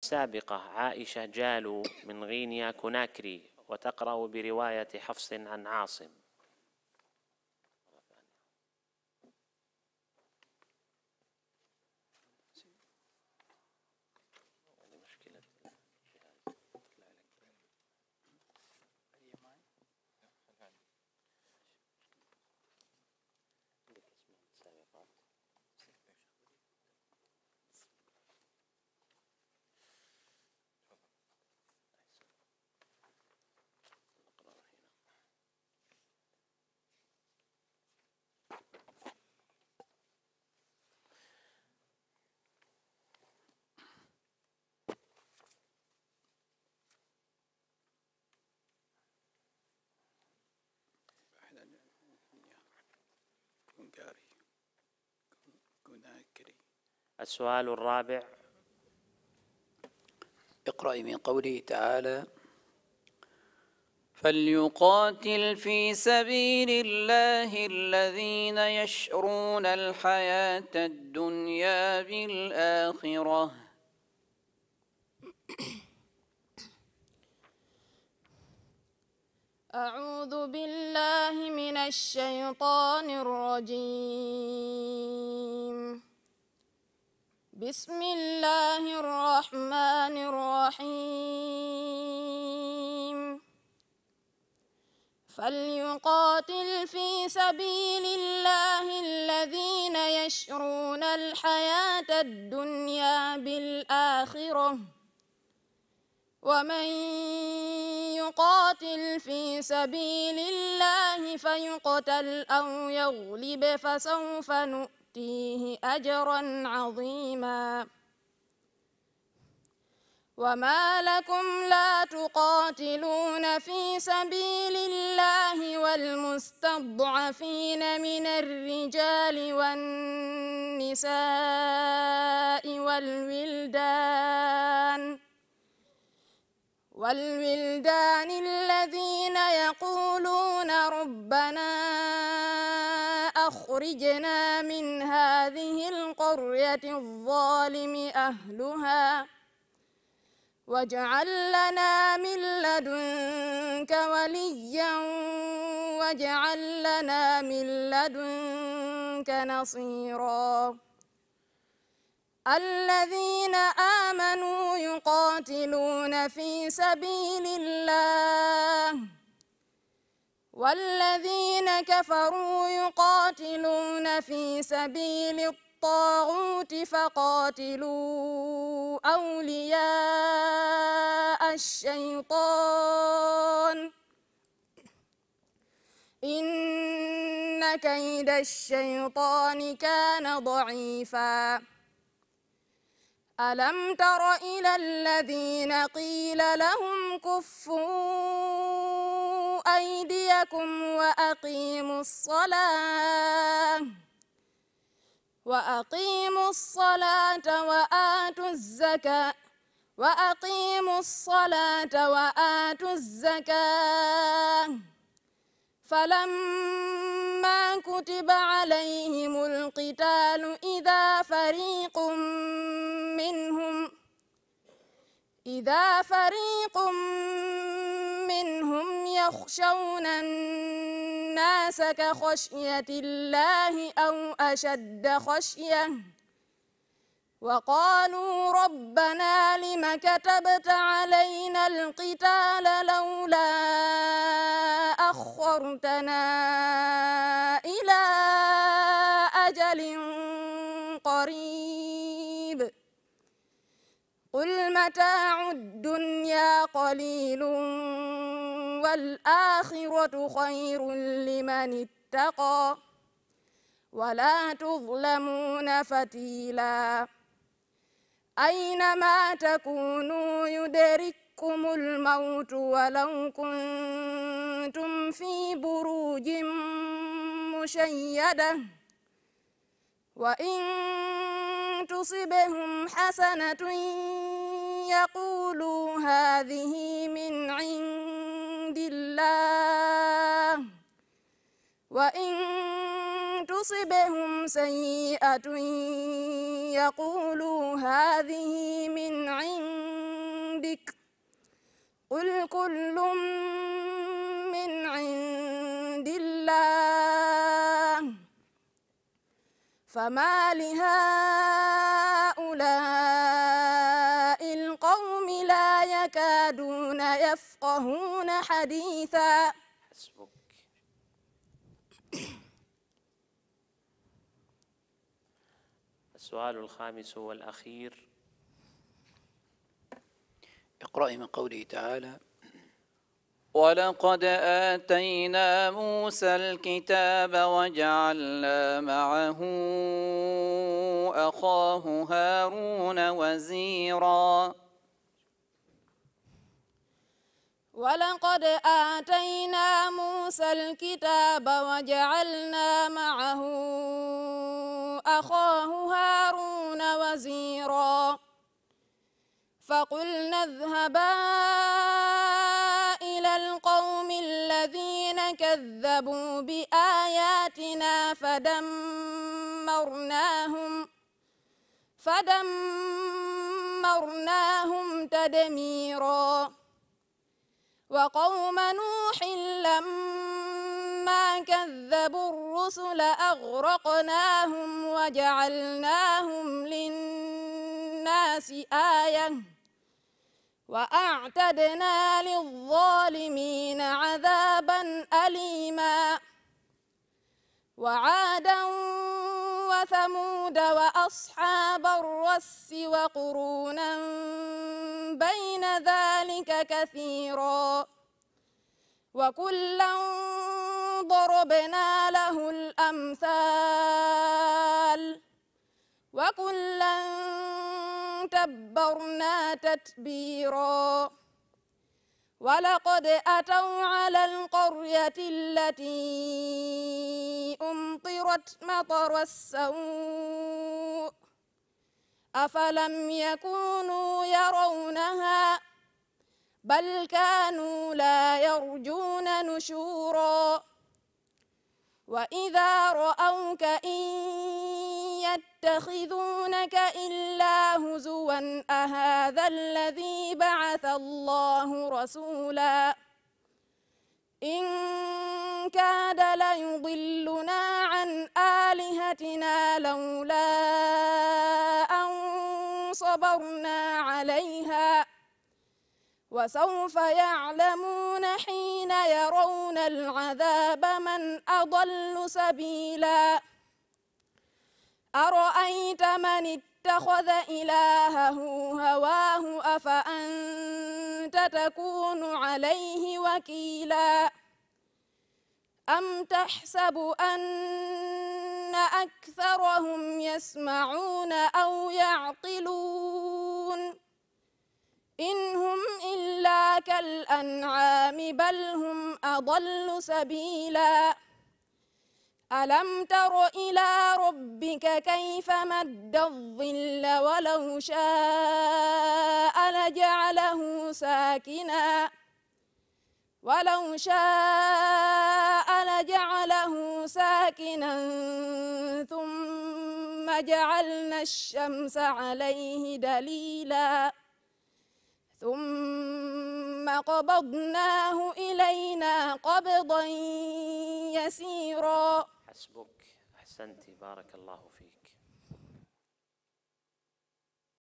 سابقة عائشة جالو من غينيا كوناكري وتقرأ برواية حفص عن عاصم السؤال الرابع اقرأ من قوله تعالى فليقاتل في سبيل الله الذين يشرون الحياة الدنيا بالآخرة أعوذ بالله من الشيطان الرجيم بسم الله الرحمن الرحيم فليقاتل في سبيل الله الذين يشرون الحياة الدنيا بالآخرة ومن يقاتل في سبيل الله فيقتل أو يغلب فسوف نؤتيه أجرا عظيما وما لكم لا تقاتلون في سبيل الله والمستضعفين من الرجال والنساء والولدان والولدان الذين يقولون ربنا أخرجنا من هذه القرية الظالم أهلها واجعل لنا من لدنك وليا واجعل لنا من لدنك نصيراً الذين آمنوا يقاتلون في سبيل الله والذين كفروا يقاتلون في سبيل الطاغوت فقاتلوا أولياء الشيطان إن كيد الشيطان كان ضعيفاً ألم تر إلى الذين قيل لهم كفوا أيديكم وأقيموا الصلاة وأقيموا الصلاة وآتوا الزكاة وأقيموا الصلاة وآتوا الزكاة فلما كتب عليهم القتال إذا فريق منهم إذا فريق منهم يخشون الناس كخشية الله أو أشد خشية وقالوا ربنا لم كتبت علينا القتال لولا أخرتنا إلى أجل قريب متاع الدنيا قليل والآخرة خير لمن اتقى ولا تظلمون فتيلا أينما تكونوا يدرككم الموت ولو كنتم في بروج مشيدة وإن تصبهم حسنة يقولوا هذه من عند الله وإن تصبهم سيئة يقولوا هذه من عندك قل كل من عند الله فما لهؤلاء يفقهون حديثا حسبك السؤال الخامس والأخير اقرأي من قوله تعالى ولقد آتينا موسى الكتاب وجعلنا معه أخاه هارون وزيراً ولقد آتينا موسى الكتاب وجعلنا معه أخاه هارون وزيرا فقلنا اذهبا إلى القوم الذين كذبوا بآياتنا فدمرناهم فدمرناهم تدميراً وقوم نوح لما كذبوا الرسل أغرقناهم وجعلناهم للناس آية وأعتدنا للظالمين عذابا أليما وعادا وثمود وأصحاب الرس وقرونا ذلك كثيرا وكلا ضربنا له الأمثال وكلا تبرنا تتبيرا ولقد أتوا على القرية التي أمطرت مطر السوء أفلم يكونوا يرونها بل كانوا لا يرجون نشورا وإذا رأوك إن يتخذونك إلا هزوا أهذا الذي بعث الله رسولا إن كاد لا وسوف يعلمون حين يرون العذاب من أضل سبيلا أرأيت من اتخذ إلهه هواه أفأنت تكون عليه وكيلا أم تحسب أن أكثرهم يسمعون أو يعقلون إن هم كالأنعام بل هم أضل سبيلا ألم تر إلى ربك كيف مد الظل ولو شاء لجعله ساكنا ولو شاء لجعله ساكنا ثم جعلنا الشمس عليه دليلا ثم قبضناه إلينا قبضا يسيرا حسبك أحسنت بارك الله فيك